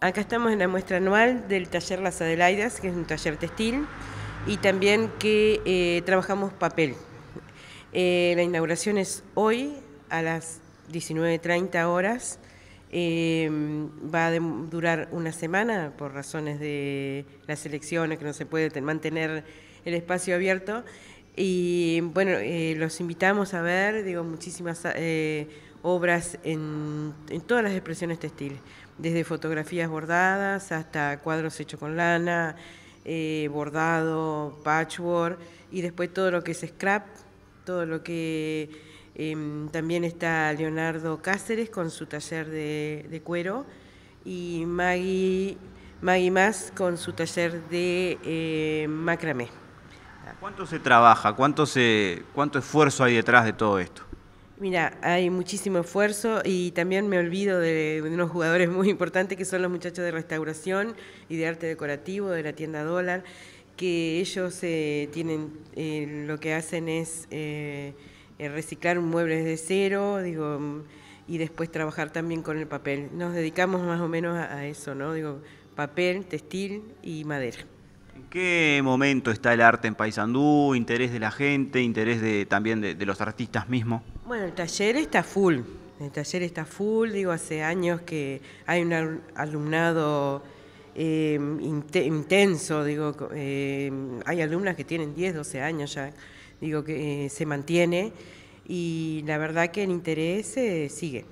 Acá estamos en la muestra anual del taller Las Adelaidas, que es un taller textil, y también que eh, trabajamos papel. Eh, la inauguración es hoy a las 19.30 horas. Eh, va a durar una semana por razones de las elecciones, que no se puede mantener el espacio abierto. Y bueno, eh, los invitamos a ver, digo, muchísimas eh, obras en, todas las expresiones textiles, desde fotografías bordadas hasta cuadros hechos con lana, eh, bordado, patchwork, y después todo lo que es scrap, todo lo que em, también está Leonardo Cáceres con su taller de, de cuero y Maggie, Maggie Más con su taller de macramé. ¿Cuánto se trabaja? ¿Cuánto, esfuerzo hay detrás de todo esto? Mira, hay muchísimo esfuerzo y también me olvido de unos jugadores muy importantes que son los muchachos de restauración y de arte decorativo de la tienda Dólar, que ellos eh, tienen, eh, lo que hacen es eh, reciclar muebles de cero, digo, y después trabajar también con el papel. Nos dedicamos más o menos a, a eso, ¿no? Digo, papel, textil y madera. ¿En qué momento está el arte en Paysandú? ¿Interés de la gente? ¿Interés de, también de, los artistas mismos? Bueno, el taller está full. El taller está full. Digo, hace años que hay un alumnado eh, intenso. Digo, eh, hay alumnas que tienen 10, 12 años ya. Digo, que eh, se mantiene. Y la verdad que el interés sigue.